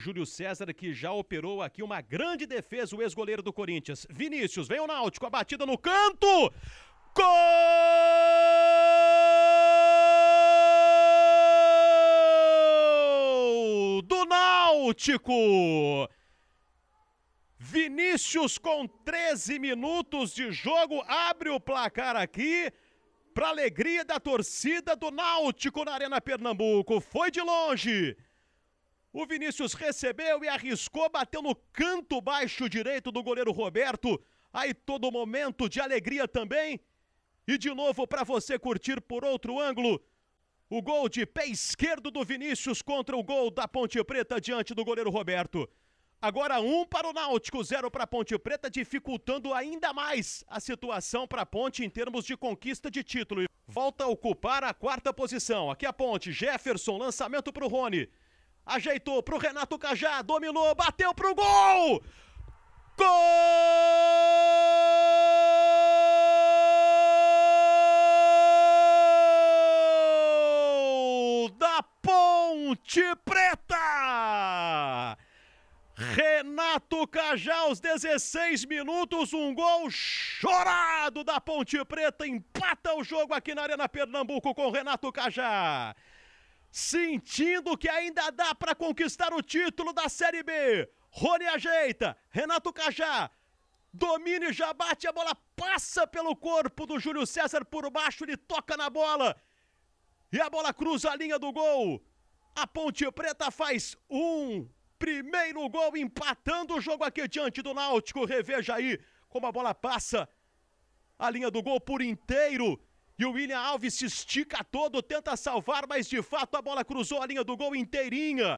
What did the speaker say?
Júlio César, que já operou aqui uma grande defesa, o ex-goleiro do Corinthians. Vinícius, vem o Náutico, a batida no canto! Gol! Do Náutico! Vinícius, com 13 minutos de jogo, abre o placar aqui para alegria da torcida do Náutico na Arena Pernambuco. Foi de longe! O Vinícius recebeu e arriscou, bateu no canto baixo direito do goleiro Roberto. Aí todo momento de alegria também. E de novo para você curtir por outro ângulo. O gol de pé esquerdo do Vinícius contra o gol da Ponte Preta diante do goleiro Roberto. Agora um para o Náutico, zero para a Ponte Preta, dificultando ainda mais a situação para a Ponte em termos de conquista de título. Volta a ocupar a quarta posição. Aqui a Ponte, Jefferson, lançamento para o Rony. Ajeitou pro Renato Cajá, dominou, bateu pro gol! Gol! Da Ponte Preta! Renato Cajá, aos 16 minutos, um gol chorado da Ponte Preta, empata o jogo aqui na Arena Pernambuco com Renato Cajá. Sentindo que ainda dá para conquistar o título da Série B. Rony ajeita, Renato Cajá domina e já bate a bola, passa pelo corpo do Júlio César por baixo, ele toca na bola e a bola cruza a linha do gol. A Ponte Preta faz um primeiro gol, empatando o jogo aqui diante do Náutico. Reveja aí como a bola passa a linha do gol por inteiro e o William Alves se estica todo, tenta salvar, mas de fato a bola cruzou a linha do gol inteirinha.